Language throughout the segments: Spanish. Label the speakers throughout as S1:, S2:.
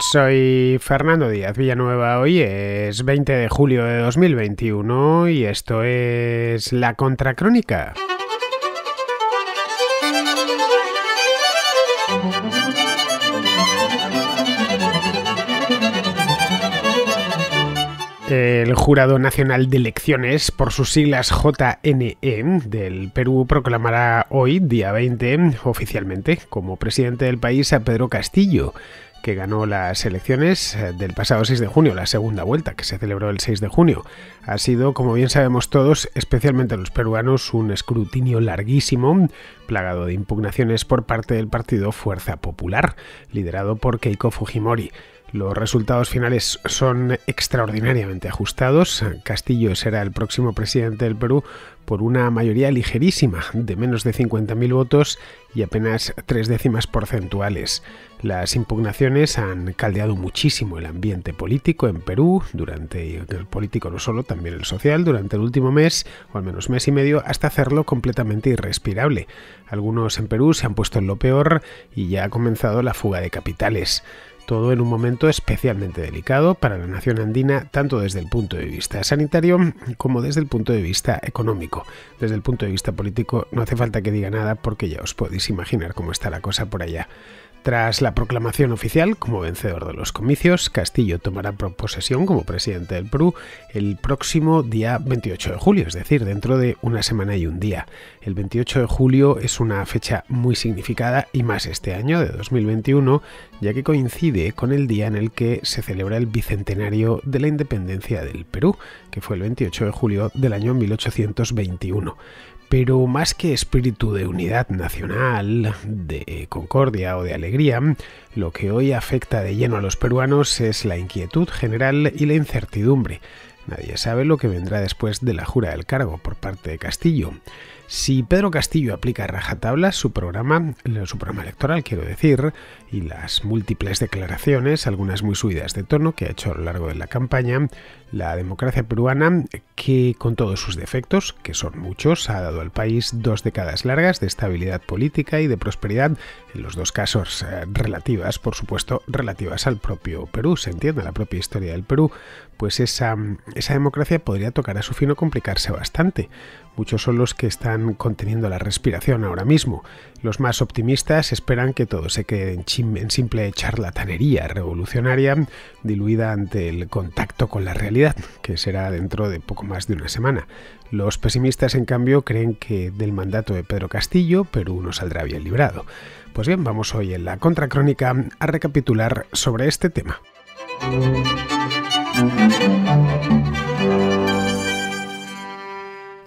S1: Soy Fernando Díaz Villanueva, hoy es 20 de julio de 2021 y esto es La Contracrónica. El Jurado Nacional de Elecciones, por sus siglas JNE, del Perú proclamará hoy, día 20, oficialmente como presidente del país a Pedro Castillo que ganó las elecciones eh, del pasado 6 de junio, la segunda vuelta que se celebró el 6 de junio. Ha sido, como bien sabemos todos, especialmente los peruanos, un escrutinio larguísimo, plagado de impugnaciones por parte del partido Fuerza Popular, liderado por Keiko Fujimori. Los resultados finales son extraordinariamente ajustados. Castillo será el próximo presidente del Perú por una mayoría ligerísima de menos de 50.000 votos y apenas tres décimas porcentuales. Las impugnaciones han caldeado muchísimo el ambiente político en Perú, durante el político no solo, también el social, durante el último mes, o al menos mes y medio, hasta hacerlo completamente irrespirable. Algunos en Perú se han puesto en lo peor y ya ha comenzado la fuga de capitales todo en un momento especialmente delicado para la nación andina, tanto desde el punto de vista sanitario como desde el punto de vista económico. Desde el punto de vista político no hace falta que diga nada porque ya os podéis imaginar cómo está la cosa por allá. Tras la proclamación oficial como vencedor de los comicios, Castillo tomará posesión como presidente del Perú el próximo día 28 de julio, es decir, dentro de una semana y un día. El 28 de julio es una fecha muy significada y más este año de 2021, ya que coincide con el día en el que se celebra el bicentenario de la independencia del Perú, que fue el 28 de julio del año 1821 pero más que espíritu de unidad nacional, de concordia o de alegría, lo que hoy afecta de lleno a los peruanos es la inquietud general y la incertidumbre. Nadie sabe lo que vendrá después de la jura del cargo por parte de Castillo. Si Pedro Castillo aplica rajatabla su programa, su programa electoral, quiero decir, y las múltiples declaraciones, algunas muy subidas de tono, que ha hecho a lo largo de la campaña, la democracia peruana, que con todos sus defectos, que son muchos, ha dado al país dos décadas largas de estabilidad política y de prosperidad, en los dos casos eh, relativas, por supuesto, relativas al propio Perú, se entiende, la propia historia del Perú, pues esa, esa democracia podría tocar a su fin o complicarse bastante. Muchos son los que están conteniendo la respiración ahora mismo. Los más optimistas esperan que todo se quede en Chile en simple charlatanería revolucionaria diluida ante el contacto con la realidad, que será dentro de poco más de una semana. Los pesimistas, en cambio, creen que del mandato de Pedro Castillo Perú no saldrá bien librado. Pues bien, vamos hoy en la contracrónica a recapitular sobre este tema.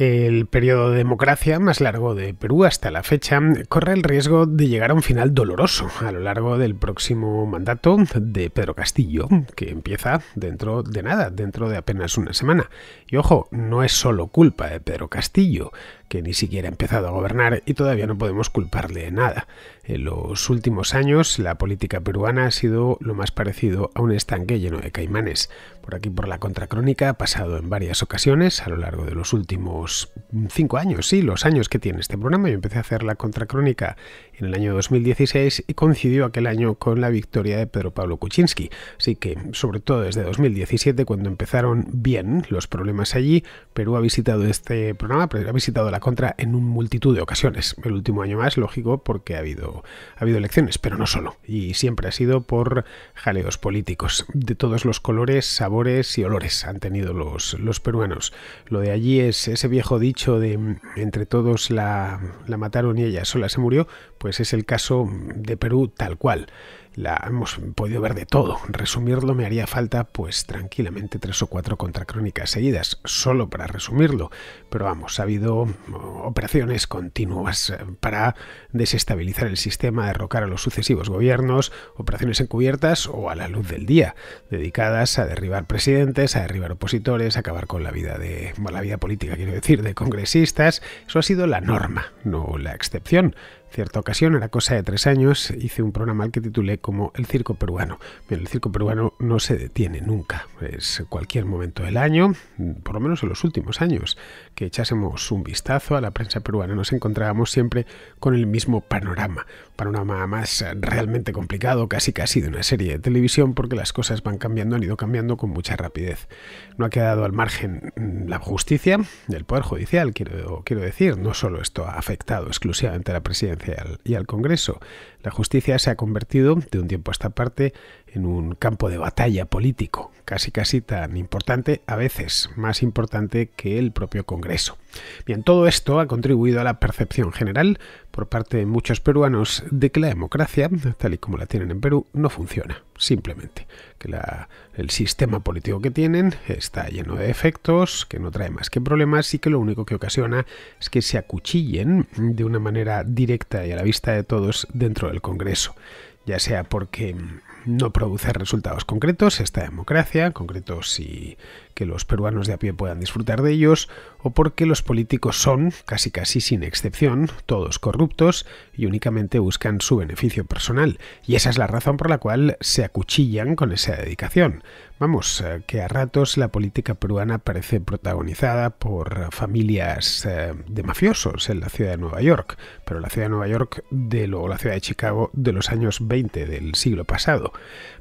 S1: El periodo de democracia más largo de Perú hasta la fecha corre el riesgo de llegar a un final doloroso a lo largo del próximo mandato de Pedro Castillo, que empieza dentro de nada, dentro de apenas una semana. Y ojo, no es solo culpa de Pedro Castillo que ni siquiera ha empezado a gobernar y todavía no podemos culparle de nada. En los últimos años la política peruana ha sido lo más parecido a un estanque lleno de caimanes. Por aquí por la contracrónica ha pasado en varias ocasiones a lo largo de los últimos cinco años, sí, los años que tiene este programa. Yo empecé a hacer la contracrónica en el año 2016 y coincidió aquel año con la victoria de Pedro Pablo Kuczynski. Así que, sobre todo desde 2017, cuando empezaron bien los problemas allí, Perú ha visitado este programa, pero ha visitado la contra en un multitud de ocasiones. El último año más, lógico, porque ha habido, ha habido elecciones, pero no solo. Y siempre ha sido por jaleos políticos. De todos los colores, sabores y olores han tenido los, los peruanos. Lo de allí es ese viejo dicho de entre todos la, la mataron y ella sola se murió, pues es el caso de Perú tal cual. La hemos podido ver de todo. Resumirlo me haría falta, pues tranquilamente, tres o cuatro contracrónicas seguidas, solo para resumirlo. Pero vamos, ha habido mm, operaciones continuas eh, para desestabilizar el sistema, derrocar a los sucesivos gobiernos, operaciones encubiertas o a la luz del día, dedicadas a derribar presidentes, a derribar opositores, a acabar con la vida de la vida política, quiero decir, de congresistas. Eso ha sido la norma, no la excepción cierta ocasión, era cosa de tres años, hice un programa al que titulé como El circo peruano. el circo peruano no se detiene nunca, es cualquier momento del año, por lo menos en los últimos años, que echásemos un vistazo a la prensa peruana, nos encontrábamos siempre con el mismo panorama, panorama más eh, realmente complicado, casi casi de una serie de televisión, porque las cosas van cambiando, han ido cambiando con mucha rapidez. No ha quedado al margen mm, la justicia del Poder Judicial, quiero, decir, no solo esto ha afectado exclusivamente a la presidencia y al, y al Congreso, la justicia se ha convertido de un tiempo a esta parte en un campo de batalla político, casi casi tan importante, a veces más importante que el propio Congreso. Bien, todo esto ha contribuido a la percepción general por parte de muchos peruanos de que la democracia, tal y como la tienen en Perú, no funciona, simplemente, que el sistema político que tienen está lleno de efectos, que no trae más que problemas y que lo único que ocasiona es que se acuchillen de una manera directa y a la vista de todos dentro del Congreso, ya sea porque no produce resultados concretos, esta democracia, concretos si que los peruanos de a pie puedan disfrutar de ellos, o porque los políticos son, casi casi sin excepción, todos corruptos y únicamente buscan su beneficio personal. Y esa es la razón por la cual se acuchillan con esa dedicación. Vamos, eh, que a ratos la política peruana parece protagonizada por familias eh, de mafiosos en la ciudad de Nueva York, pero la ciudad de Nueva York de lo, la ciudad de Chicago de los años 20 del siglo pasado.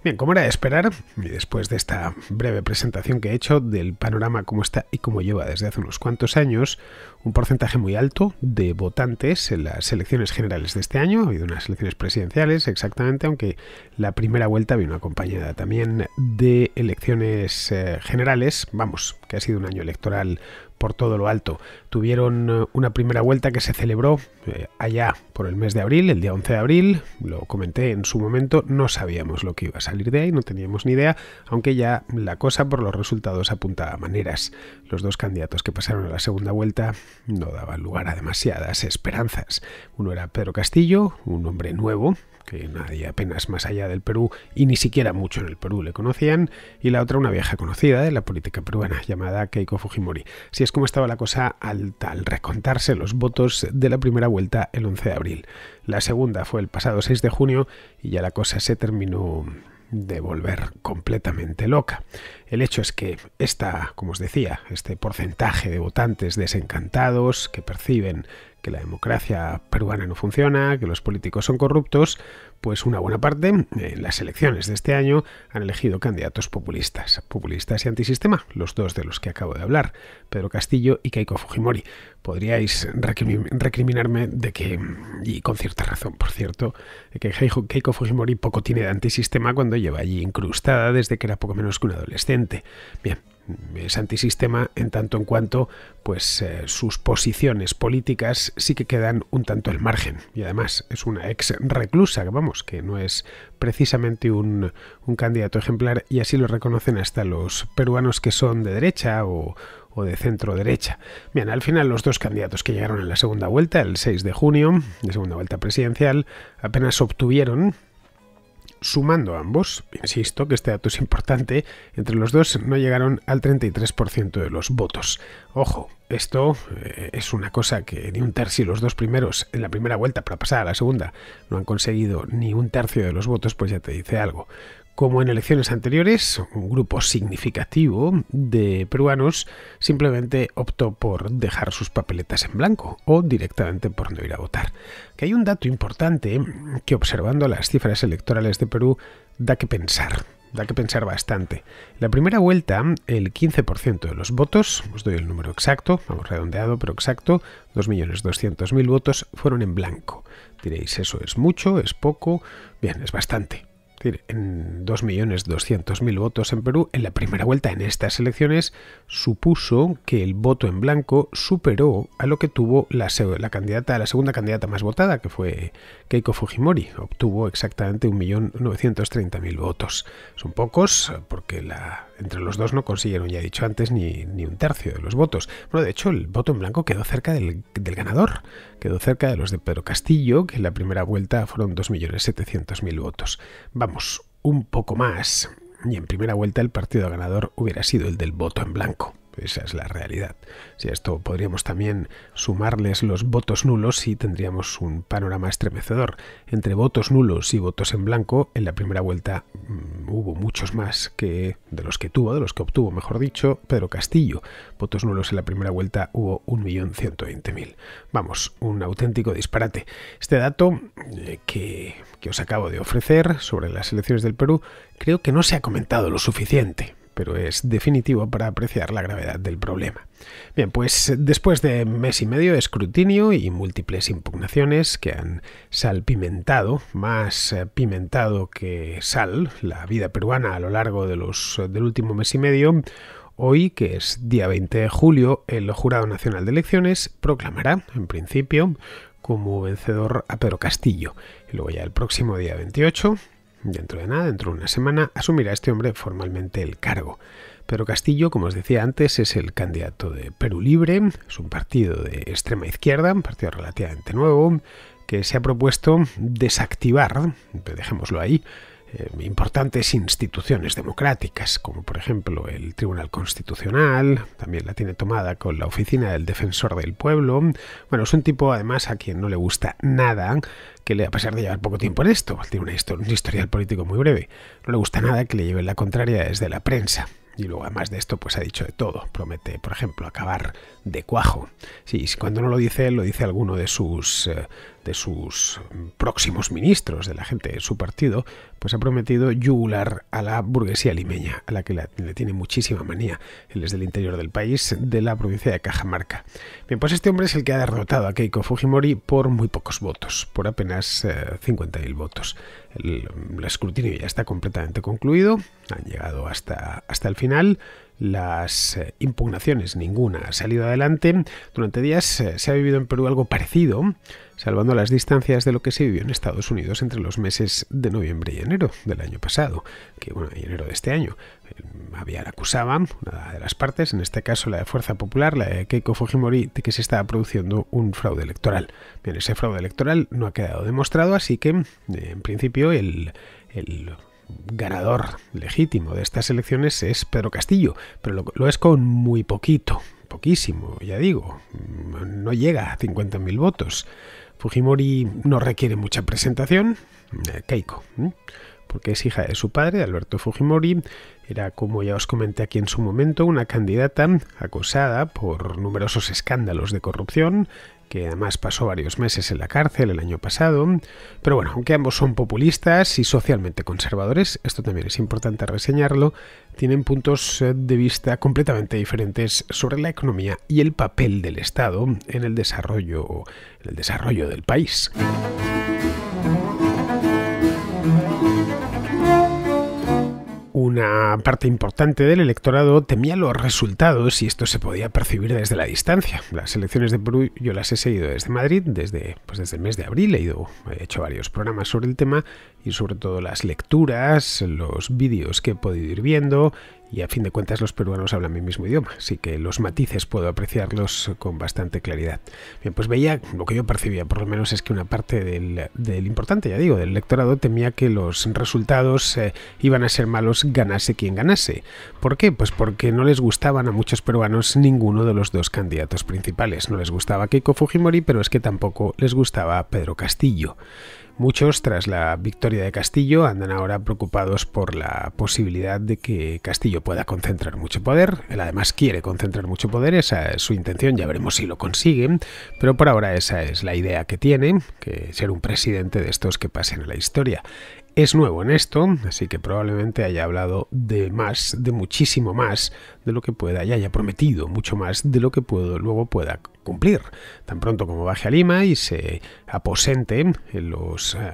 S1: Bien, como era de esperar, y después de esta breve presentación que he hecho del panorama como está y como lleva desde hace unos cuantos años, un porcentaje muy alto de votantes en las elecciones generales de este año, ha habido unas elecciones presidenciales exactamente, aunque la primera vuelta vino acompañada también de elecciones eh, generales, vamos, que ha sido un año electoral por todo lo alto. Tuvieron eh, una primera vuelta que se celebró eh, allá por el mes de abril, el día 11 de abril, lo comenté en su momento, no sabíamos lo que iba a salir de ahí, no teníamos ni idea, aunque ya la cosa por los resultados apuntaba a maneras. Los dos candidatos que pasaron a la segunda vuelta no daban lugar a demasiadas esperanzas. Uno era Pedro Castillo, un hombre nuevo, que nadie apenas más allá del Perú y ni siquiera mucho en el Perú le conocían, y la otra una vieja conocida de la política peruana llamada Keiko Fujimori. Si es como estaba la cosa al, al recontarse los votos de la primera vuelta el 11 de abril. La segunda fue el pasado 6 de junio y ya la cosa se terminó de volver completamente loca. El hecho es que esta, como os decía, este porcentaje de votantes desencantados que perciben que la democracia peruana no funciona, que los políticos son corruptos, pues una buena parte, en eh, las elecciones de este año, han elegido candidatos populistas, populistas y antisistema, los dos de los que acabo de hablar, Pedro Castillo y Keiko Fujimori. Podríais recriminarme de que, y con cierta razón, por cierto, de que Keiko Fujimori poco tiene de antisistema cuando lleva allí incrustada desde que era poco menos que un adolescente. Bien, es antisistema en tanto en cuanto pues eh, sus posiciones políticas sí que quedan un tanto al margen y además es una ex reclusa vamos que no es precisamente un, candidato ejemplar y así lo reconocen hasta los peruanos que son de derecha o, o de centro derecha. Bien, al final los dos candidatos que llegaron en la segunda vuelta, el 6 de junio, de segunda vuelta presidencial, apenas obtuvieron sumando ambos, insisto que este dato es importante, entre los dos no llegaron al 33% de los votos. Ojo, esto eh, es una cosa que ni un tercio los dos primeros en la primera vuelta para pasar a la segunda no han conseguido ni un tercio de los votos, pues ya te dice algo. Como en elecciones anteriores, un grupo significativo de peruanos simplemente optó por dejar sus papeletas en blanco o directamente por no ir a votar. Que hay un dato importante que observando las cifras electorales de Perú da que pensar da que pensar bastante. La primera vuelta, el 15% de los votos, os doy el número exacto, vamos redondeado, pero exacto, 2.200.000 votos fueron en blanco. Diréis, eso es mucho, es poco, bien, es bastante decir, en 2.200.000 votos en Perú, en la primera vuelta en estas elecciones supuso que el voto en blanco superó a lo que tuvo la, la, candidata, la segunda candidata más votada, que fue Keiko Fujimori. Obtuvo exactamente 1.930.000 votos. Son pocos porque la entre los dos no consiguieron, ya he dicho antes, ni, ni un tercio de los votos. Bueno, de hecho, el voto en blanco quedó cerca del, del ganador, quedó cerca de los de Pedro Castillo, que en la primera vuelta fueron 2.700.000 votos. Vamos, un poco más. Y en primera vuelta el partido ganador hubiera sido el del voto en blanco. Esa es la realidad. Si esto podríamos también sumarles los votos nulos y tendríamos un panorama estremecedor. Entre votos nulos y votos en blanco, en la primera vuelta mm, hubo muchos más que de los que tuvo, de los que obtuvo, mejor dicho, Pedro Castillo. Votos nulos en la primera vuelta hubo 1.120.000. Vamos, un auténtico disparate. Este dato eh, que os acabo de ofrecer sobre las elecciones del Perú creo que no se ha comentado lo suficiente pero es definitivo para apreciar la gravedad del problema. Bien, pues después de mes y medio de escrutinio y múltiples impugnaciones que han salpimentado, más eh, pimentado que sal, la vida peruana a lo largo de los, del último mes y medio, Hoy, que es día 20 de julio, el Jurado Nacional de Elecciones proclamará, en principio, como vencedor a Pedro Castillo. Y luego ya el próximo día 28, Dentro de nada, dentro de una semana, asumirá este hombre formalmente el cargo. Pero Castillo, como os decía antes, es el candidato de Perú Libre, es un partido de extrema izquierda, un partido relativamente nuevo, que se ha propuesto desactivar, dejémoslo ahí, eh, importantes instituciones democráticas, como por ejemplo el Tribunal Constitucional, también la tiene tomada con la Oficina del Defensor del Pueblo. Bueno, es un tipo además a quien no le gusta nada que le a pesar de llevar poco tiempo en esto, tiene un historial político muy breve, no le gusta nada que le lleven la contraria desde la prensa. Y luego, además de esto, pues ha dicho de todo. Promete, por ejemplo, acabar de cuajo. Sí, cuando no lo dice lo dice alguno de sus eh, de sus próximos ministros, de la gente de su partido, pues ha prometido yugular a la burguesía limeña, a la que le tiene muchísima manía. Él es del interior del país, de la provincia de Cajamarca. Bien, pues este hombre es el que ha derrotado a Keiko Fujimori por muy pocos votos, por apenas 50.000 eh, votos. El, escrutinio ya está completamente concluido, han llegado hasta, hasta el final las eh, impugnaciones, ninguna ha salido adelante. Durante días eh, se ha vivido en Perú algo parecido, salvando las distancias de lo que se vivió en Estados Unidos entre los meses de noviembre y enero del año pasado, que bueno, enero de este año. Había la acusaban, una de las partes, en este caso la de Fuerza Popular, la de Keiko Fujimori, de que se estaba produciendo un fraude electoral. Bien, ese fraude electoral no ha quedado demostrado, así que eh, en principio el ganador legítimo de estas elecciones es Pedro Castillo, pero lo, es con muy poquito, poquísimo, ya digo, no llega a 50.000 votos. Fujimori no requiere mucha presentación, eh, Keiko, porque es hija de su padre, Alberto Fujimori, era, como ya os comenté aquí en su momento, una candidata acosada por numerosos escándalos de corrupción que además pasó varios meses en la cárcel el año pasado. Pero bueno, aunque ambos son populistas y socialmente conservadores, esto también es importante reseñarlo, tienen puntos eh, de vista completamente diferentes sobre la economía y el papel del Estado en el desarrollo, el desarrollo del país. Una parte importante del electorado temía los resultados y esto se podía percibir desde la distancia. Las elecciones de Perú yo las he seguido desde Madrid, desde, pues desde el mes de abril he, ido, he hecho varios programas sobre el tema y sobre todo las lecturas, los vídeos que he podido ir viendo y a fin de cuentas los peruanos hablan mi mismo idioma, así que los matices puedo apreciarlos con bastante claridad. Bien, pues veía, lo que yo percibía por lo menos es que una parte del, importante, ya digo, del electorado temía que los resultados eh, iban a ser malos ganase quien ganase. ¿Por qué? Pues porque no les gustaban a muchos peruanos ninguno de los dos candidatos principales. No les gustaba Keiko Fujimori, pero es que tampoco les gustaba Pedro Castillo. Muchos, tras la victoria de Castillo, andan ahora preocupados por la posibilidad de que Castillo pueda concentrar mucho poder. Él además quiere concentrar mucho poder, esa es su intención, ya veremos si lo consiguen, pero por ahora esa es la idea que tiene, que ser un presidente de estos que pasen a la historia es nuevo en esto, así que probablemente haya hablado de más, de muchísimo más de lo que pueda y haya prometido mucho más de lo que luego pueda cumplir. Tan pronto como baje a Lima y se aposente en los... Eh,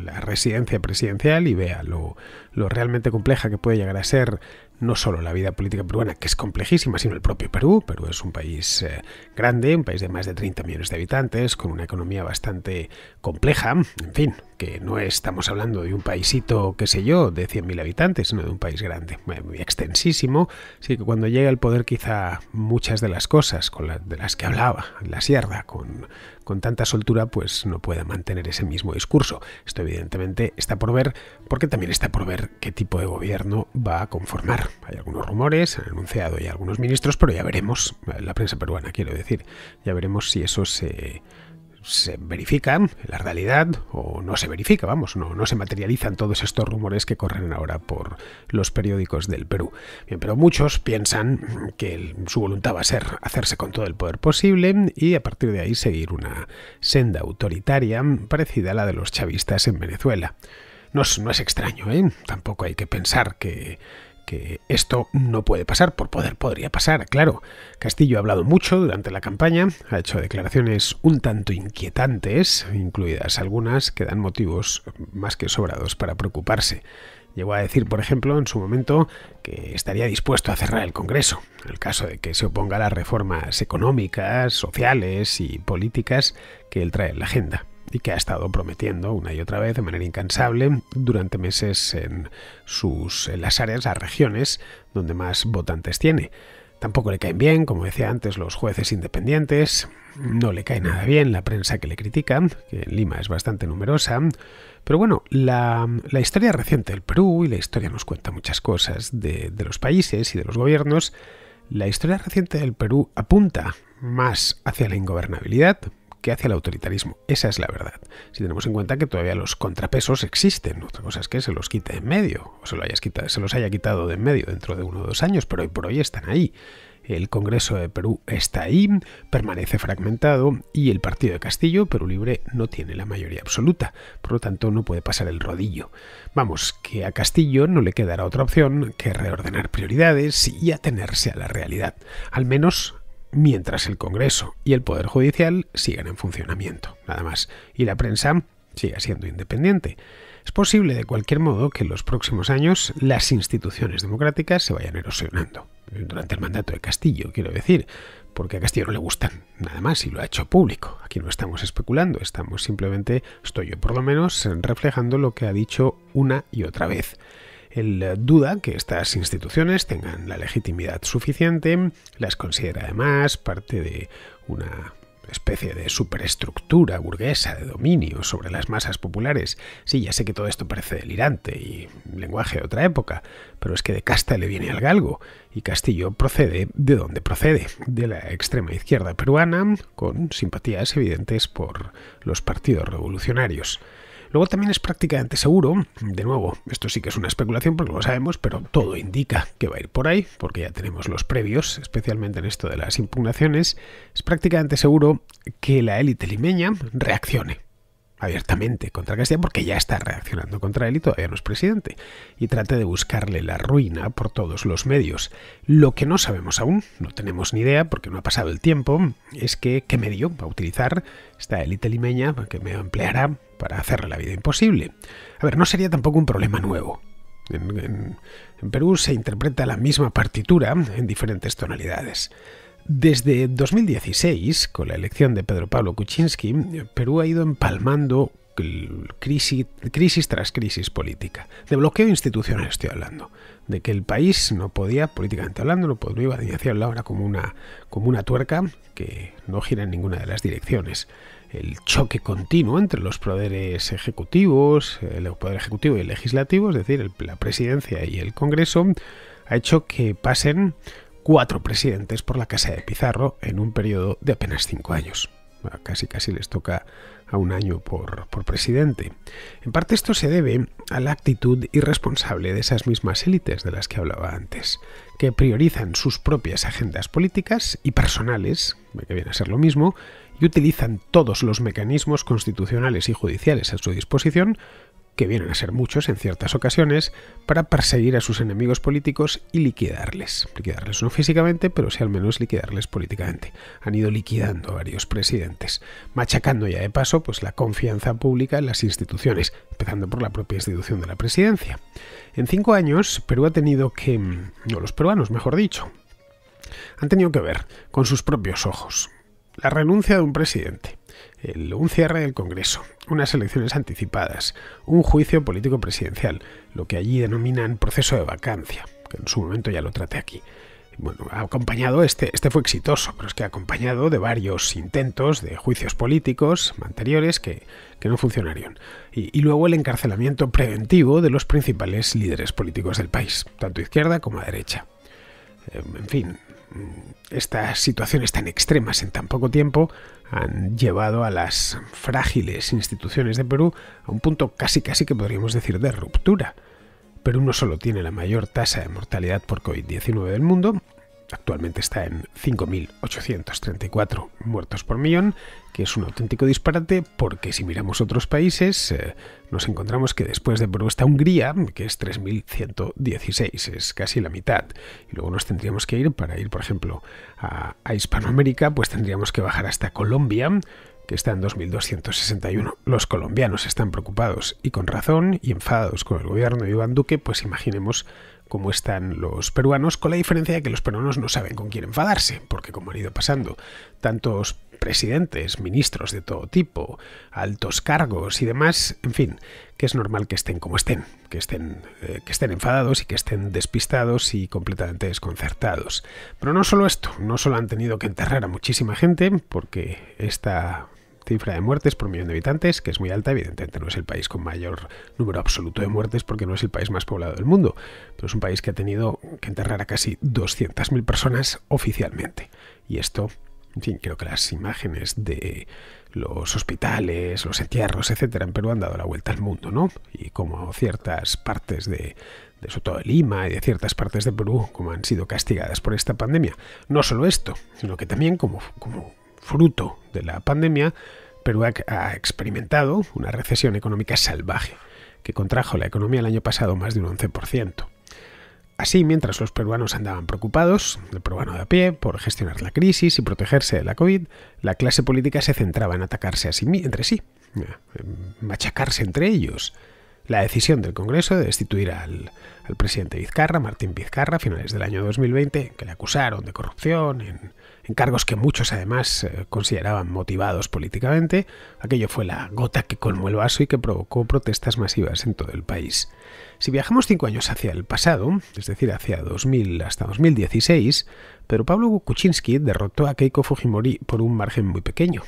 S1: la residencia presidencial y vea lo realmente compleja que puede llegar a ser no solo la vida política peruana, que es complejísima, sino el propio Perú. Perú es un país eh, grande, un país de más de 30 millones de habitantes, con una economía bastante compleja, en fin, que no estamos hablando de un paisito, qué sé yo, de 100.000 habitantes, sino de un país grande, muy extensísimo. Así que cuando llegue al poder quizá muchas de las cosas con la, de las que hablaba la sierra, con, con tanta soltura, pues no pueda mantener ese mismo discurso. Esto evidentemente está por ver, porque también está por ver qué tipo de gobierno va a conformar. Hay algunos rumores, han anunciado ya algunos ministros, pero ya veremos, la prensa peruana quiero decir, ya veremos si eso se, verifica en la realidad o no se verifica, vamos, no, no se materializan todos estos rumores que corren ahora por los periódicos del Perú. Bien, pero muchos piensan que su voluntad va a ser hacerse con todo el poder posible y a partir de ahí seguir una senda autoritaria parecida a la de los chavistas en Venezuela. No es, no es extraño, ¿eh? Tampoco hay que pensar que esto no puede pasar, por poder podría pasar, claro. Castillo ha hablado mucho durante la campaña, ha hecho declaraciones un tanto inquietantes, incluidas algunas que dan motivos más que sobrados para preocuparse. Llegó a decir, por ejemplo, en su momento que estaría dispuesto a cerrar el Congreso, en el caso de que se oponga a las reformas económicas, sociales y políticas que él trae en la agenda y que ha estado prometiendo una y otra vez de manera incansable durante meses en, sus, las áreas, las regiones donde más votantes tiene. Tampoco le caen bien, como decía antes, los jueces independientes. No le cae nada bien la prensa que le critica, que en Lima es bastante numerosa. Pero bueno, la, historia reciente del Perú, y la historia nos cuenta muchas cosas de, de los países y de los gobiernos, la historia reciente del Perú apunta más hacia la ingobernabilidad, que hacia el autoritarismo. Esa es la verdad. Si tenemos en cuenta que todavía los contrapesos existen, otra cosa es que se los quite en medio, o se, se los haya quitado de en medio dentro de uno o dos años, pero hoy por hoy están ahí. El Congreso de Perú está ahí, permanece fragmentado y el partido de Castillo, Perú Libre, no tiene la mayoría absoluta. Por lo tanto, no puede pasar el rodillo. Vamos, que a Castillo no le quedará otra opción que reordenar prioridades y atenerse a la realidad, al menos mientras el Congreso y el Poder Judicial sigan en funcionamiento, nada más, y la prensa siga siendo independiente. Es posible, de cualquier modo, que en los próximos años las instituciones democráticas se vayan erosionando. Durante el mandato de Castillo, quiero decir, porque a Castillo no le gustan nada más y lo ha hecho público. Aquí no estamos especulando, estamos simplemente, estoy yo por lo menos, reflejando lo que ha dicho una y otra vez. Él eh, duda que estas instituciones tengan la legitimidad suficiente, las considera además parte de una especie de superestructura burguesa de dominio sobre las masas populares. Sí, ya sé que todo esto parece delirante y lenguaje de otra época, pero es que de casta le viene al galgo, y Castillo procede de donde procede, de la extrema izquierda peruana, con simpatías evidentes por los partidos revolucionarios. Luego también es prácticamente seguro, de nuevo, esto sí que es una especulación porque lo sabemos, pero todo indica que va a ir por ahí, porque ya tenemos los previos, especialmente en esto de las impugnaciones, es prácticamente seguro que la élite limeña reaccione abiertamente contra Castilla porque ya está reaccionando contra él y todavía no es presidente y trate de buscarle la ruina por todos los medios. Lo que no sabemos aún, no tenemos ni idea porque no ha pasado el tiempo, es que qué medio va a utilizar esta élite limeña que me empleará para hacerle la vida imposible. A ver, no sería tampoco un problema nuevo. En, Perú se interpreta la misma partitura en diferentes tonalidades. Desde 2016, con la elección de Pedro Pablo Kuczynski, Perú ha ido empalmando crisis, crisis tras crisis política. De bloqueo institucional estoy hablando. De que el país no podía, políticamente hablando, no podía iba hacia la obra como una, como una tuerca que no gira en ninguna de las direcciones el choque continuo entre los poderes ejecutivos, el poder ejecutivo y el legislativo, es decir, la presidencia y el Congreso, ha hecho que pasen cuatro presidentes por la casa de Pizarro en un periodo de apenas cinco años. casi casi les toca a un año por, por, presidente. En parte esto se debe a la actitud irresponsable de esas mismas élites de las que hablaba antes, que priorizan sus propias agendas políticas y personales, que viene a ser lo mismo, y utilizan todos los mecanismos constitucionales y judiciales a su disposición, que vienen a ser muchos en ciertas ocasiones, para perseguir a sus enemigos políticos y liquidarles. Liquidarles no físicamente, pero sí al menos liquidarles políticamente. Han ido liquidando a varios presidentes, machacando ya de paso pues, la confianza pública en las instituciones, empezando por la propia institución de la presidencia. En cinco años, Perú ha tenido que... no, mm, los peruanos, mejor dicho, han tenido que ver con sus propios ojos la renuncia de un presidente, un cierre del Congreso, unas elecciones anticipadas, un juicio político presidencial, lo que allí denominan proceso de vacancia, que en su momento ya lo traté aquí. Bueno, acompañado, este, este fue exitoso, pero es que acompañado de varios intentos de juicios políticos anteriores que, no funcionaron. Y, y luego el encarcelamiento preventivo de los principales líderes políticos del país, tanto izquierda como derecha. Em, en fin, estas situaciones tan extremas en tan poco tiempo han llevado a las frágiles instituciones de Perú a un punto casi casi que podríamos decir de ruptura. Perú no solo tiene la mayor tasa de mortalidad por COVID-19 del mundo, actualmente está en 5.834 muertos por millón, que es un auténtico disparate porque si miramos otros países eh, nos encontramos que después de Perú está Hungría, que es 3.116, es casi la mitad. Y luego nos tendríamos que ir, para ir por ejemplo a, a Hispanoamérica, pues tendríamos que bajar hasta Colombia, que está en 2.261. Los colombianos están preocupados y con razón y enfadados con el gobierno de Iván Duque, pues imaginemos cómo están los peruanos, con la diferencia de que los peruanos no saben con quién enfadarse, porque como han ido pasando tantos presidentes, ministros de todo tipo, altos cargos y demás, en fin, que es normal que estén como estén, que estén, eh, que estén enfadados y que estén despistados y completamente desconcertados. Pero no solo esto, no solo han tenido que enterrar a muchísima gente, porque esta cifra de muertes por millón de habitantes, que es muy alta, evidentemente no es el país con mayor número absoluto de muertes porque no es el país más poblado del mundo, pero es un país que ha tenido que enterrar a casi 200.000 personas oficialmente. Y esto, en fin, creo que las imágenes de los hospitales, los entierros, etcétera, en Perú han dado la vuelta al mundo, ¿no? Y como ciertas partes de, de sobre todo de Lima y de ciertas partes de Perú, como han sido castigadas por esta pandemia. No solo esto, sino que también como, como fruto de la pandemia, Perú ha experimentado una recesión económica salvaje, que contrajo la economía el año pasado más de un 11%. Así, mientras los peruanos andaban preocupados, el peruano de a pie, por gestionar la crisis y protegerse de la COVID, la clase política se centraba en atacarse entre sí, machacarse entre ellos. La decisión del Congreso de destituir al, al presidente Vizcarra, Martín Vizcarra, a finales del año 2020, que le acusaron de corrupción en, encargos que muchos además eh, consideraban motivados políticamente, aquello fue la gota que colmó el vaso y que provocó protestas masivas en todo el país. Si viajamos cinco años hacia el pasado, es decir, hacia 2000 hasta 2016, pero Pablo Kuczynski derrotó a Keiko Fujimori por un margen muy pequeño,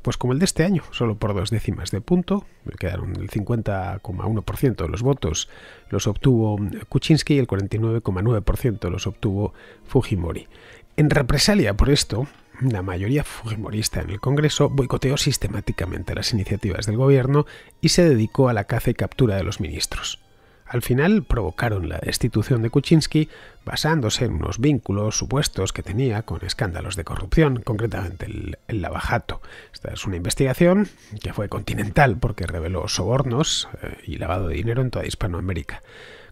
S1: pues como el de este año, solo por dos décimas de punto, quedaron el 50,1% de los votos, los obtuvo Kuczynski y el 49,9% los obtuvo Fujimori. En represalia por esto, la mayoría fujimorista en el Congreso boicoteó sistemáticamente las iniciativas del gobierno y se dedicó a la caza y captura de los ministros. Al final provocaron la destitución de Kuczynski basándose en unos vínculos supuestos que tenía con escándalos de corrupción, concretamente el, lavajato. Esta es una investigación que fue continental porque reveló sobornos eh, y lavado de dinero en toda Hispanoamérica.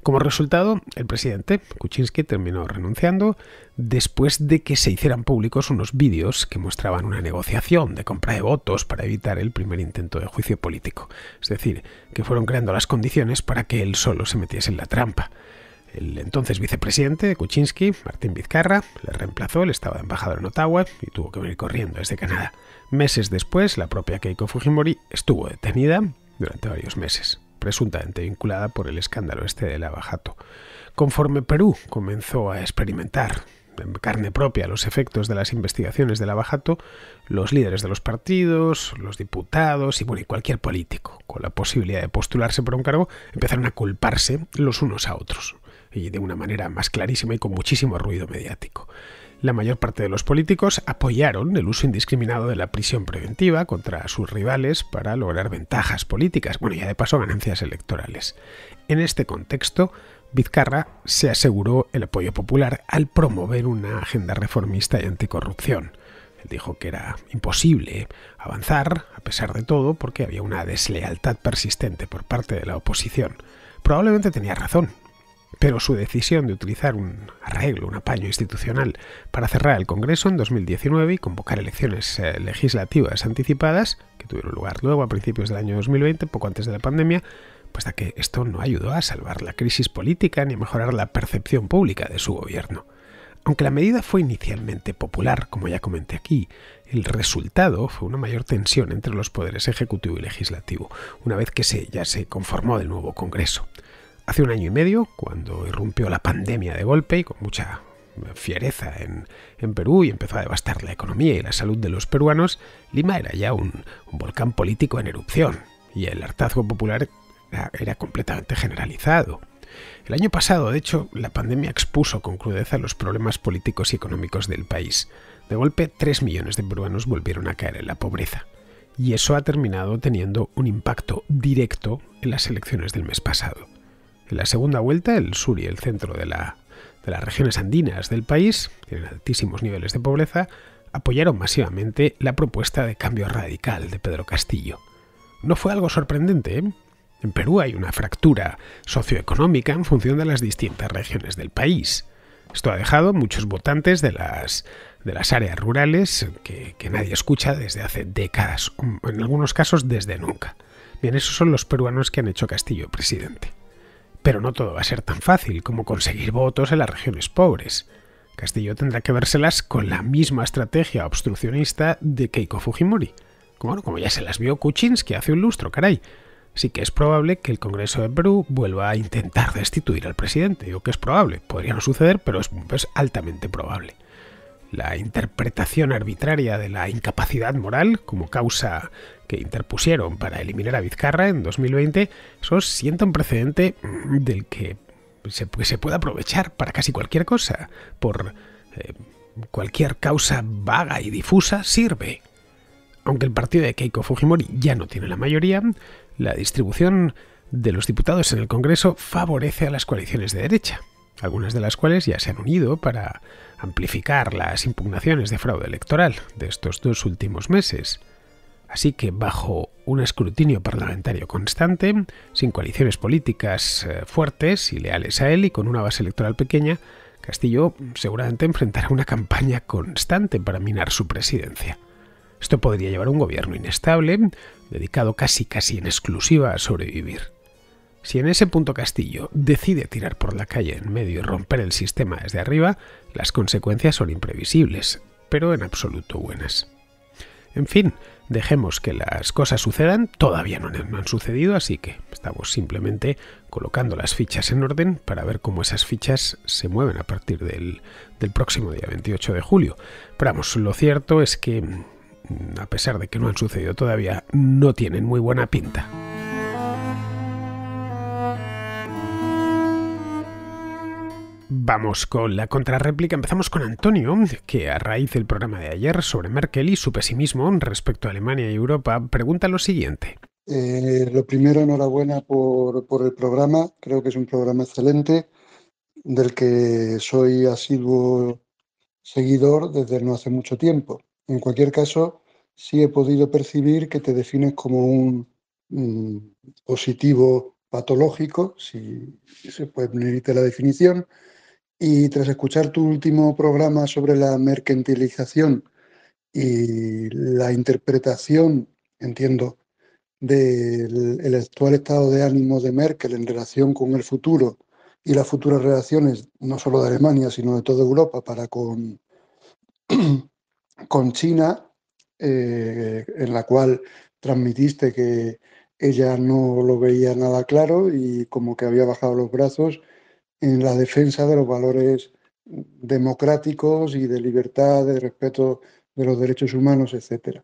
S1: Como resultado, el presidente Kuczynski terminó renunciando después de que se hicieran públicos unos vídeos que mostraban una negociación de compra de votos para evitar el primer intento de juicio político. Es decir, que fueron creando las condiciones para que él solo se metiese en la trampa. El entonces vicepresidente Kuczynski, Martín Vizcarra, le reemplazó, él estaba embajador en Ottawa y tuvo que venir corriendo desde Canadá. Meses después, la propia Keiko Fujimori estuvo detenida durante varios meses presuntamente vinculada por el escándalo este del abajato. Conforme Perú comenzó a experimentar en carne propia los efectos de las investigaciones del abajato, los líderes de los partidos, los diputados y, cualquier político con la posibilidad de postularse por un cargo empezaron a culparse los unos a otros y de una manera más clarísima y con muchísimo ruido mediático. La mayor parte de los políticos apoyaron el uso indiscriminado de la prisión preventiva contra sus rivales para lograr ventajas políticas, bueno, ya de paso ganancias electorales. En este contexto, Vizcarra se aseguró el apoyo popular al promover una agenda reformista y anticorrupción. Él dijo que era imposible avanzar, a pesar de todo, porque había una deslealtad persistente por parte de la oposición. Probablemente tenía razón, pero su decisión de utilizar un arreglo, un apaño institucional para cerrar el Congreso en 2019 y convocar elecciones eh, legislativas anticipadas, que tuvieron lugar luego a principios del año 2020, poco antes de la pandemia, pues que esto no ayudó a salvar la crisis política ni a mejorar la percepción pública de su gobierno. Aunque la medida fue inicialmente popular, como ya comenté aquí, el resultado fue una mayor tensión entre los poderes ejecutivo y legislativo, una vez que se, ya se conformó del nuevo Congreso. Hace un año y medio, cuando irrumpió la pandemia de golpe y con mucha fiereza en, Perú y empezó a devastar la economía y la salud de los peruanos, Lima era ya un, volcán político en erupción y el hartazgo popular era, era, completamente generalizado. El año pasado, de hecho, la pandemia expuso con crudeza los problemas políticos y económicos del país. De golpe, 3 millones de peruanos volvieron a caer en la pobreza. Y eso ha terminado teniendo un impacto directo en las elecciones del mes pasado. En la segunda vuelta, el sur y el centro de, las regiones andinas del país, tienen altísimos niveles de pobreza, apoyaron masivamente la propuesta de cambio radical de Pedro Castillo. No fue algo sorprendente. ¿eh? En Perú hay una fractura socioeconómica en función de las distintas regiones del país. Esto ha dejado muchos votantes de las, áreas rurales que, que nadie escucha desde hace décadas, en algunos casos desde nunca. Bien, esos son los peruanos que han hecho Castillo presidente. Pero no todo va a ser tan fácil como conseguir votos en las regiones pobres. Castillo tendrá que vérselas con la misma estrategia obstruccionista de Keiko Fujimori. Bueno, como ya se las vio Kuczynski hace un lustro, caray. Así que es probable que el Congreso de Perú vuelva a intentar destituir al presidente. Digo que es probable, podría no suceder, pero es pues, altamente probable la interpretación arbitraria de la incapacidad moral como causa que interpusieron para eliminar a Vizcarra en 2020, eso sienta un precedente mm, del que se, puede aprovechar para casi cualquier cosa. Por eh, cualquier causa vaga y difusa sirve. Aunque el partido de Keiko Fujimori ya no tiene la mayoría, la distribución de los diputados en el Congreso favorece a las coaliciones de derecha algunas de las cuales ya se han unido para amplificar las impugnaciones de fraude electoral de estos dos últimos meses. Así que bajo un escrutinio parlamentario constante, sin coaliciones políticas eh, fuertes y leales a él y con una base electoral pequeña, Castillo seguramente enfrentará una campaña constante para minar su presidencia. Esto podría llevar a un gobierno inestable, dedicado casi casi en exclusiva a sobrevivir. Si en ese punto Castillo decide tirar por la calle en medio y romper el sistema desde arriba, las consecuencias son imprevisibles, pero en absoluto buenas. En fin, dejemos que las cosas sucedan, todavía no han sucedido, así que estamos simplemente colocando las fichas en orden para ver cómo esas fichas se mueven a partir del, próximo día 28 de julio. Pero vamos, lo cierto es que, mm, a pesar de que no han sucedido todavía, no tienen muy buena pinta. Vamos con la contrarréplica. Empezamos con Antonio, que a raíz del programa de ayer sobre Merkel y su pesimismo respecto a Alemania y Europa, pregunta lo siguiente.
S2: Eh, lo primero, enhorabuena por, el programa. Creo que es un programa excelente, del que soy asiduo seguidor desde no hace mucho tiempo. En cualquier caso, sí he podido percibir que te defines como un, mm, positivo patológico, si se puede medir la definición, y tras escuchar tu último programa sobre la mercantilización y la interpretación, entiendo, del actual estado de ánimo de Merkel en relación con el futuro y las futuras relaciones, no solo de Alemania, sino de toda Europa para con, con China, eh, en la cual transmitiste que ella no lo veía nada claro y como que había bajado los brazos en la defensa de los valores democráticos y de libertad, de respeto de los derechos humanos, etc.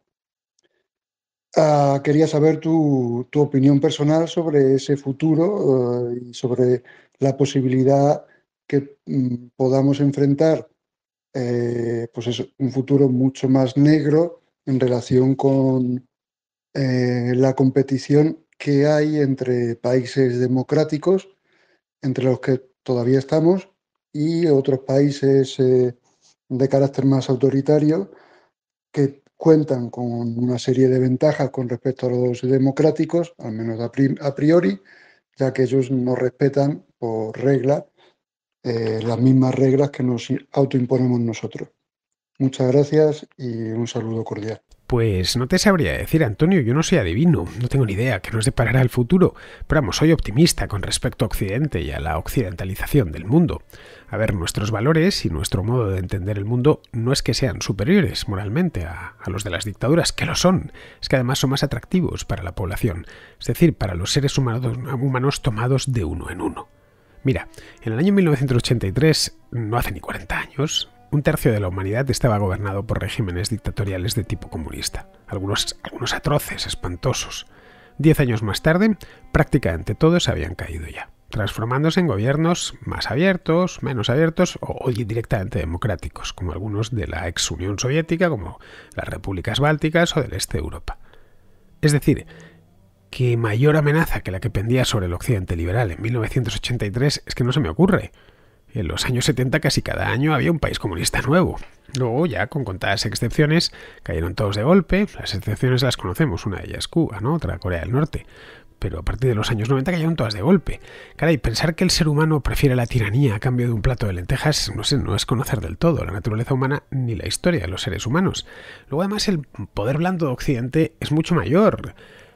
S2: Ah, quería saber tu, opinión personal sobre ese futuro eh, y sobre la posibilidad que mm, podamos enfrentar eh, pues un futuro mucho más negro en relación con eh, la competición que hay entre países democráticos, entre los que todavía estamos, y otros países eh, de carácter más autoritario que cuentan con una serie de ventajas con respecto a los democráticos, al menos a, priori, ya que ellos no respetan por regla eh, las mismas reglas que nos autoimponemos nosotros. Muchas gracias y un saludo cordial. Pues no te
S1: sabría decir, Antonio, yo no soy adivino, no tengo ni idea que nos deparará el futuro, pero vamos, soy optimista con respecto a Occidente y a la occidentalización del mundo. A ver, nuestros valores y nuestro modo de entender el mundo no es que sean superiores moralmente a, los de las dictaduras, que lo son, es que además son más atractivos para la población, es decir, para los seres humanos tomados de uno en uno. Mira, en el año 1983, no hace ni 40 años, un tercio de la humanidad estaba gobernado por regímenes dictatoriales de tipo comunista, algunos, algunos atroces, espantosos. Diez años más tarde, prácticamente todos habían caído ya, transformándose en gobiernos más abiertos, menos abiertos o, directamente democráticos, como algunos de la ex Unión Soviética, como las repúblicas bálticas o del este de Europa. Es decir, que mayor amenaza que la que pendía sobre el occidente liberal en 1983 es que no se me ocurre. En los años 70 casi cada año había un país comunista nuevo. Luego, ya con contadas excepciones, cayeron todos de golpe. Las excepciones las conocemos, una de ellas Cuba, otra Corea del Norte. Pero a partir de los años 90 cayeron todas de golpe. Caray, pensar que el ser humano prefiere la tiranía a cambio de un plato de lentejas, no no es conocer del todo la naturaleza humana ni la historia de los seres humanos. Luego, además, el poder blando de Occidente es mucho mayor.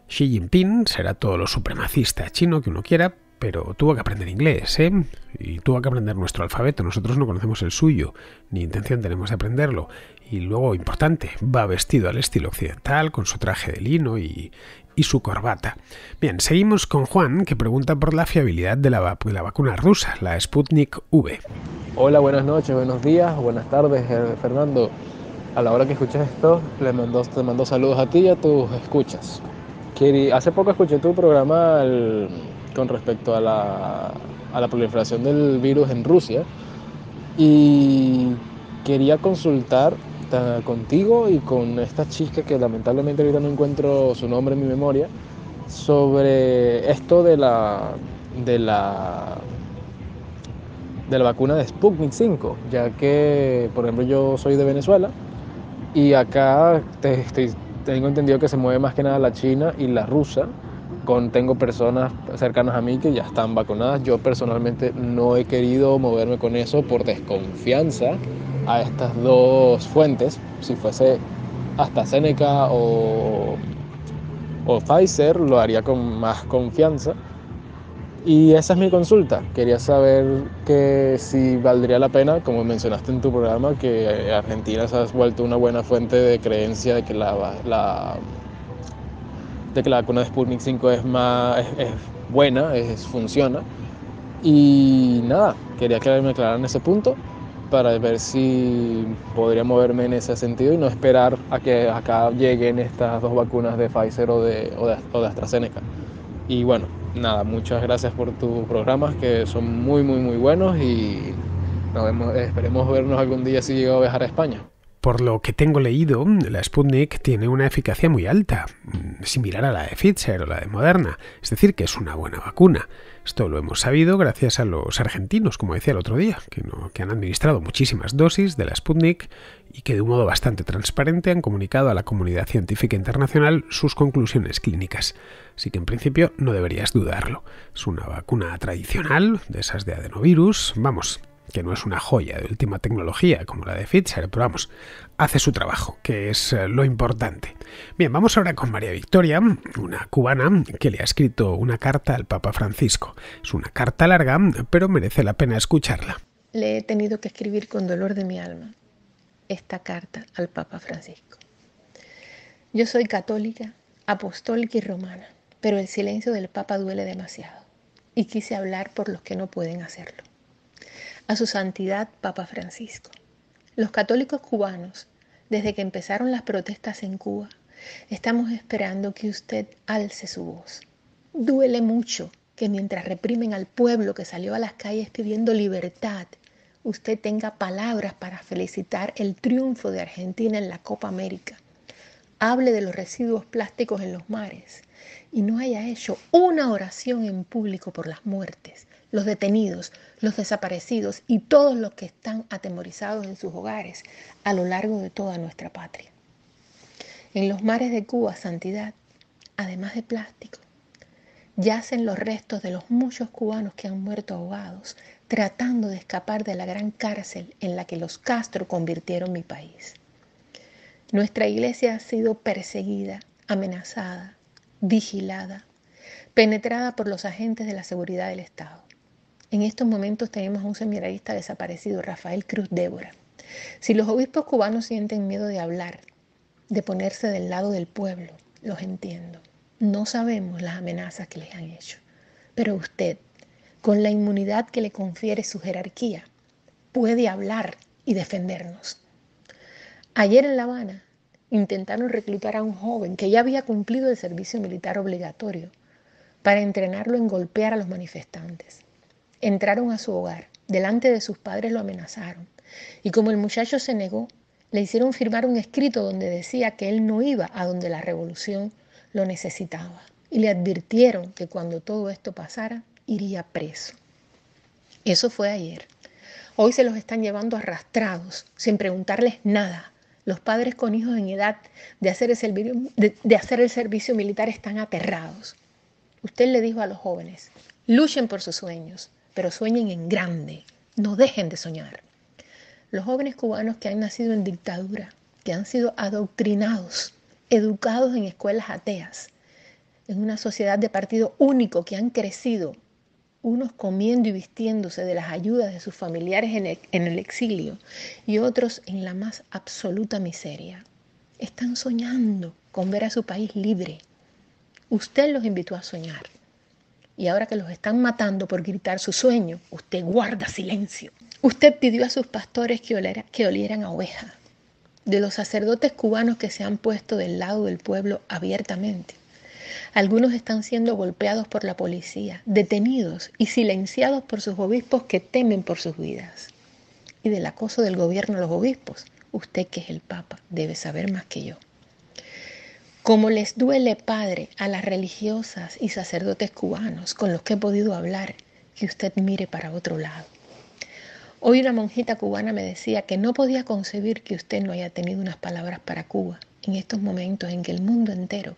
S1: Xi Jinping será todo lo supremacista chino que uno quiera, pero tuvo que aprender inglés, ¿eh? Y tuvo que aprender nuestro alfabeto. Nosotros no conocemos el suyo, ni intención tenemos de aprenderlo. Y luego, importante, va vestido al estilo occidental, con su traje de lino y, su corbata. Bien, seguimos con Juan, que pregunta por la fiabilidad de la, vacuna rusa, la Sputnik V.
S3: Hola, buenas noches, buenos días, buenas tardes, eh, Fernando. A la hora que escuchas esto, le te mando saludos a ti y a tus escuchas. hace poco escuché tu programa... El con respecto a la, a la proliferación del virus en Rusia. Y quería consultar contigo y con esta chica que lamentablemente ahorita no encuentro su nombre en mi memoria, sobre esto de la, de la, de la vacuna de Sputnik 5, ya que, por ejemplo, yo soy de Venezuela y acá tengo entendido que se mueve más que nada la china y la rusa tengo personas cercanas a mí que ya están vacunadas. Yo personalmente no he querido moverme con eso por desconfianza a estas dos fuentes. Si fuese hasta Seneca o, o Pfizer, lo haría con más confianza. Y esa es mi consulta. Quería saber que si valdría la pena, como mencionaste en tu programa, que Argentina se ha vuelto una buena fuente de creencia de que la, la que la vacuna de Sputnik 5 es, más, es, buena, es, funciona. Y nada, quería que me aclararan ese punto para ver si podría moverme en ese sentido y no esperar a que acá lleguen estas dos vacunas de Pfizer o de, AstraZeneca. Y bueno, nada, muchas gracias por tus programas que son muy, muy, muy buenos y nos esperemos vernos algún día si llego a viajar a España.
S1: Por lo que tengo leído, la Sputnik tiene una eficacia muy alta, mm, similar a la de Pfizer o la de Moderna, es decir, que es una buena vacuna. Esto lo hemos sabido gracias a los argentinos, como decía el otro día, que, que han administrado muchísimas dosis de la Sputnik y que de un modo bastante transparente han comunicado a la comunidad científica internacional sus conclusiones clínicas. Así que en principio no deberías dudarlo. Es una vacuna tradicional, de esas de adenovirus, vamos, que no es una joya de última tecnología como la de Fitzer, pero vamos, hace su trabajo, que es eh, lo importante. Bien, vamos ahora con María Victoria, una cubana que le ha escrito una carta al Papa Francisco. Es una carta larga, pero merece la pena escucharla.
S4: Le he tenido que escribir con dolor de mi alma esta carta al Papa Francisco. Yo soy católica, apostólica y romana, pero el silencio del Papa duele demasiado y quise hablar por los que no pueden hacerlo a su santidad Papa Francisco. Los católicos cubanos, desde que empezaron las protestas en Cuba, estamos esperando que usted alce su voz. Duele mucho que mientras reprimen al pueblo que salió a las calles pidiendo libertad, usted tenga palabras para felicitar el triunfo de Argentina en la Copa América. Hable de los residuos plásticos en los mares y no haya hecho una oración en público por las muertes, los detenidos, los desaparecidos y todos los que están atemorizados en sus hogares a lo largo de toda nuestra patria. En los mares de Cuba, Santidad, además de plástico, yacen los restos de los muchos cubanos que han muerto ahogados tratando de escapar de la gran cárcel en la que los Castro convirtieron mi país. Nuestra iglesia ha sido perseguida, amenazada, vigilada, penetrada por los agentes de la seguridad del Estado. En estos momentos tenemos a un seminarista desaparecido, Rafael Cruz Débora. Si los obispos cubanos sienten miedo de hablar, de ponerse del lado del pueblo, los entiendo. No sabemos las amenazas que les han hecho. Pero usted, con la inmunidad que le confiere su jerarquía, puede hablar y defendernos. Ayer en La Habana intentaron reclutar a un joven que ya había cumplido el servicio militar obligatorio para entrenarlo en golpear a los manifestantes. Entraron a su hogar, delante de sus padres lo amenazaron. Y como el muchacho se negó, le hicieron firmar un escrito donde decía que él no iba a donde la revolución lo necesitaba. Y le advirtieron que cuando todo esto pasara, iría preso. Eso fue ayer. Hoy se los están llevando arrastrados, sin preguntarles nada. Los padres con hijos en edad de hacer el servicio, militar están aterrados. Usted le dijo a los jóvenes, luchen por sus sueños, pero sueñen en grande, no dejen de soñar. Los jóvenes cubanos que han nacido en dictadura, que han sido adoctrinados, educados en escuelas ateas, en una sociedad de partido único que han crecido, unos comiendo y vistiéndose de las ayudas de sus familiares en el, en el exilio y otros en la más absoluta miseria. Están soñando con ver a su país libre. Usted los invitó a soñar. Y ahora que los están matando por gritar su sueño, usted guarda silencio. Usted pidió a sus pastores que, que olieran a oveja. De los sacerdotes cubanos que se han puesto del lado del pueblo abiertamente. Algunos están siendo golpeados por la policía, detenidos y silenciados por sus obispos que temen por sus vidas. Y del acoso del gobierno a los obispos, usted que es el Papa debe saber más que yo. Como les duele, Padre, a las religiosas y sacerdotes cubanos con los que he podido hablar, que usted mire para otro lado. Hoy una monjita cubana me decía que no podía concebir que usted no haya tenido unas palabras para Cuba en estos momentos en que el mundo entero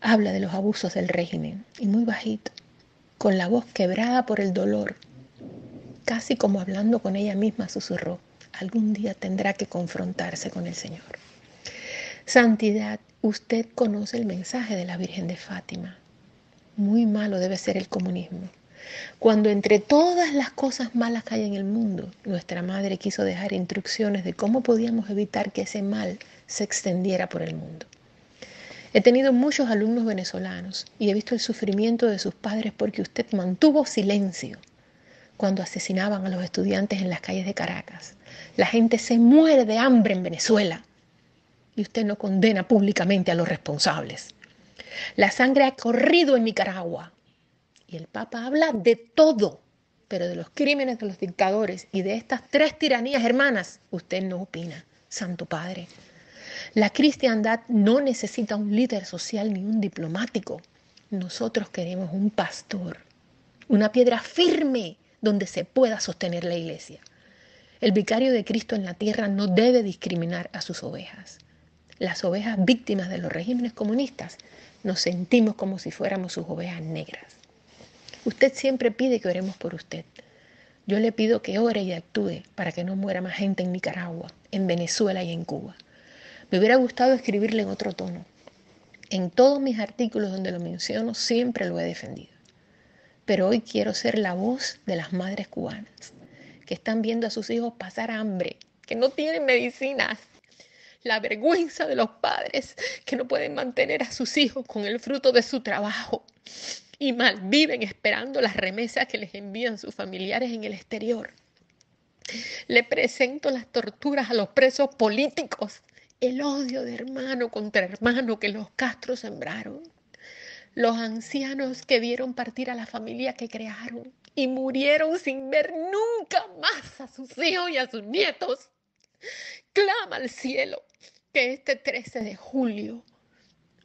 S4: habla de los abusos del régimen y muy bajito, con la voz quebrada por el dolor, casi como hablando con ella misma, susurró, algún día tendrá que confrontarse con el Señor. Santidad, Usted conoce el mensaje de la Virgen de Fátima. Muy malo debe ser el comunismo. Cuando entre todas las cosas malas que hay en el mundo, nuestra madre quiso dejar instrucciones de cómo podíamos evitar que ese mal se extendiera por el mundo. He tenido muchos alumnos venezolanos y he visto el sufrimiento de sus padres porque usted mantuvo silencio cuando asesinaban a los estudiantes en las calles de Caracas. La gente se muere de hambre en Venezuela y usted no condena públicamente a los responsables. La sangre ha corrido en Nicaragua y el Papa habla de todo, pero de los crímenes de los dictadores y de estas tres tiranías hermanas, usted no opina, Santo Padre. La cristiandad no necesita un líder social ni un diplomático. Nosotros queremos un pastor, una piedra firme donde se pueda sostener la iglesia. El vicario de Cristo en la tierra no debe discriminar a sus ovejas las ovejas víctimas de los regímenes comunistas, nos sentimos como si fuéramos sus ovejas negras. Usted siempre pide que oremos por usted. Yo le pido que ore y actúe para que no muera más gente en Nicaragua, en Venezuela y en Cuba. Me hubiera gustado escribirle en otro tono. En todos mis artículos donde lo menciono siempre lo he defendido. Pero hoy quiero ser la voz de las madres cubanas que están viendo a sus hijos pasar hambre, que no tienen medicinas, la vergüenza de los padres que no pueden mantener a sus hijos con el fruto de su trabajo y malviven esperando las remesas que les envían sus familiares en el exterior. Le presento las torturas a los presos políticos, el odio de hermano contra hermano que los castros sembraron, los ancianos que vieron partir a la familia que crearon y murieron sin ver nunca más a sus hijos y a sus nietos clama al cielo que este 13 de julio,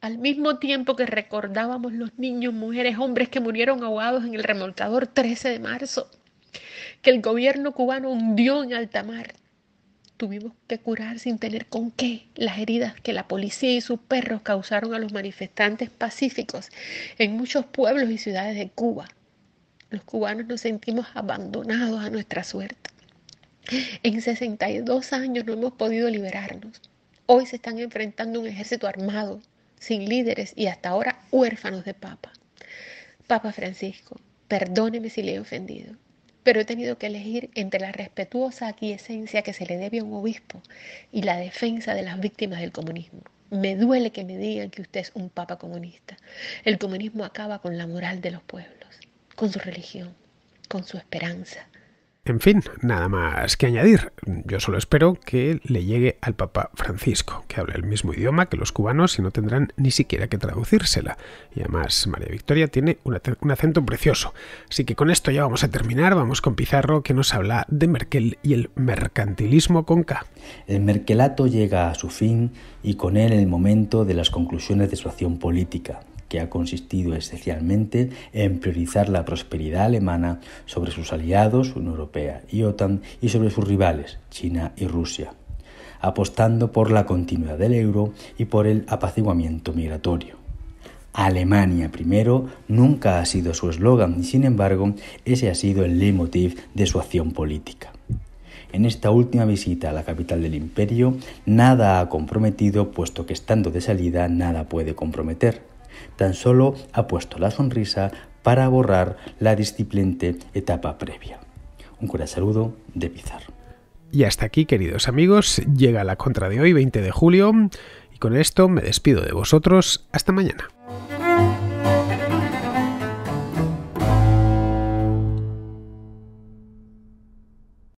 S4: al mismo tiempo que recordábamos los niños, mujeres, hombres que murieron ahogados en el remolcador 13 de marzo, que el gobierno cubano hundió en alta mar, tuvimos que curar sin tener con qué las heridas que la policía y sus perros causaron a los manifestantes pacíficos en muchos pueblos y ciudades de Cuba. Los cubanos nos sentimos abandonados a nuestra suerte. En 62 años no hemos podido liberarnos. Hoy se están enfrentando un ejército armado, sin líderes y hasta ahora huérfanos de Papa. Papa Francisco, perdóneme si le he ofendido, pero he tenido que elegir entre la respetuosa aquiescencia que se le debe a un obispo y la defensa de las víctimas del comunismo. Me duele que me digan que usted es un papa comunista. El comunismo acaba con la moral de los pueblos, con su religión, con su esperanza,
S1: en fin, nada más que añadir. Yo solo espero que le llegue al Papa Francisco, que habla el mismo idioma que los cubanos y no tendrán ni siquiera que traducírsela. Y además, María Victoria tiene un, acento precioso. Así que con esto ya vamos a terminar. Vamos con Pizarro, que nos habla de Merkel y el mercantilismo con K. El merkelato llega a su fin y con él el momento de las conclusiones de su acción política que ha consistido esencialmente en priorizar la prosperidad alemana sobre sus aliados, Unión Europea y OTAN, y sobre sus rivales, China y Rusia, apostando por la continuidad del euro y por el apaciguamiento migratorio. Alemania primero nunca ha sido su eslogan y sin embargo ese ha sido el leitmotiv de su acción política. En esta última visita a la capital del imperio nada ha comprometido puesto que estando de salida nada puede comprometer tan solo ha puesto la sonrisa para borrar la disciplente etapa previa. Un cordial saludo de Pizarro. Y hasta aquí, queridos amigos, llega la contra de hoy, 20 de julio, y con esto me despido de vosotros. Hasta mañana.